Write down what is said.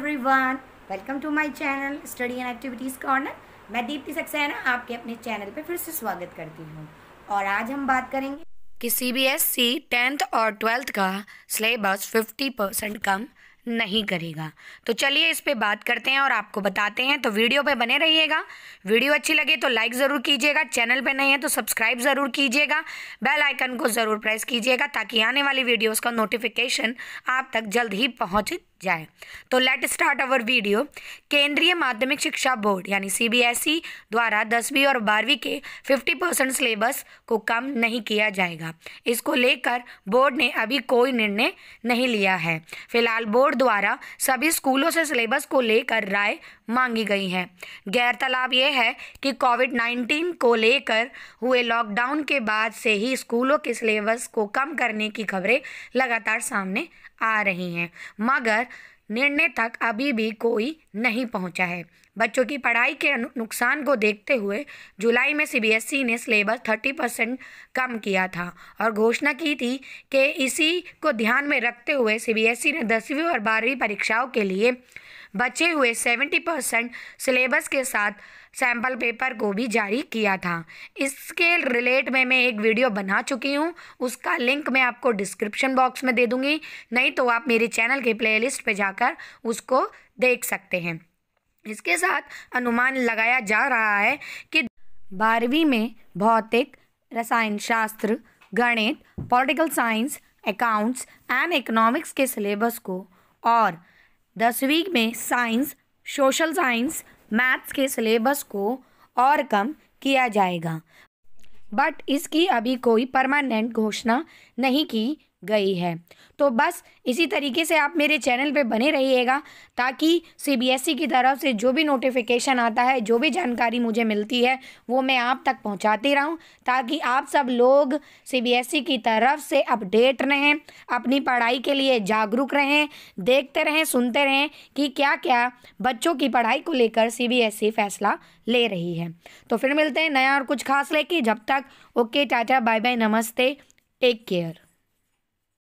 everyone welcome to my channel study and activities corner मैं दीप्ति सक्सेना आपके अपने चैनल पे फिर से स्वागत करती हूँ और आज हम बात करेंगे कि C B S E tenth और ट्वेल्थ का सिलेबस फिफ्टी परसेंट कम नहीं करेगा तो चलिए इस पर बात करते हैं और आपको बताते हैं तो वीडियो पे बने रहिएगा वीडियो अच्छी लगे तो लाइक ज़रूर कीजिएगा चैनल पे नहीं है तो सब्सक्राइब ज़रूर कीजिएगा बेल आइकन को ज़रूर प्रेस कीजिएगा ताकि आने वाली वीडियोस का नोटिफिकेशन आप तक जल्द ही पहुंच जाए तो लेट स्टार्ट अवर वीडियो केंद्रीय माध्यमिक शिक्षा बोर्ड यानी सीबीएसई e द्वारा दसवीं और बारहवीं के फिफ्टी परसेंट सिलेबस को कम नहीं किया जाएगा इसको लेकर बोर्ड ने अभी कोई निर्णय नहीं लिया है फिलहाल बोर्ड बोर्ड द्वारा सभी स्कूलों से सिलेबस को लेकर राय मांगी गई है गैर तालाब यह है कि कोविड 19 को लेकर हुए लॉकडाउन के बाद से ही स्कूलों के सिलेबस को कम करने की खबरें लगातार सामने आ रही हैं मगर निर्णय तक अभी भी कोई नहीं पहुंचा है बच्चों की पढ़ाई के नुकसान को देखते हुए जुलाई में सीबीएसई e ने सिलेबस 30 परसेंट कम किया था और घोषणा की थी कि इसी को ध्यान में रखते हुए सीबीएसई e ने दसवीं और बारहवीं परीक्षाओं के लिए बचे हुए 70 परसेंट सिलेबस के साथ सैम्पल पेपर को भी जारी किया था इसके रिलेट में मैं एक वीडियो बना चुकी हूँ उसका लिंक मैं आपको डिस्क्रिप्शन बॉक्स में दे दूँगी नहीं तो आप मेरे चैनल के प्लेलिस्ट पे जाकर उसको देख सकते हैं इसके साथ अनुमान लगाया जा रहा है कि बारहवीं में भौतिक रसायन शास्त्र गणित political science accounts and economics के सिलेबस को और दसवीं में साइंस सोशल साइंस मैथ्स के सिलेबस को और कम किया जाएगा बट इसकी अभी कोई परमानेंट घोषणा नहीं की गई है तो बस इसी तरीके से आप मेरे चैनल पे बने रहिएगा ताकि सीबीएसई e की तरफ से जो भी नोटिफिकेशन आता है जो भी जानकारी मुझे मिलती है वो मैं आप तक पहुंचाती रहूं ताकि आप सब लोग सीबीएसई e की तरफ से अपडेट रहें अपनी पढ़ाई के लिए जागरूक रहें देखते रहें सुनते रहें कि क्या क्या बच्चों की पढ़ाई को लेकर सी e फैसला ले रही है तो फिर मिलते हैं नया और कुछ खास लेके जब तक ओके टाटा बाय बाय नमस्ते टेक केयर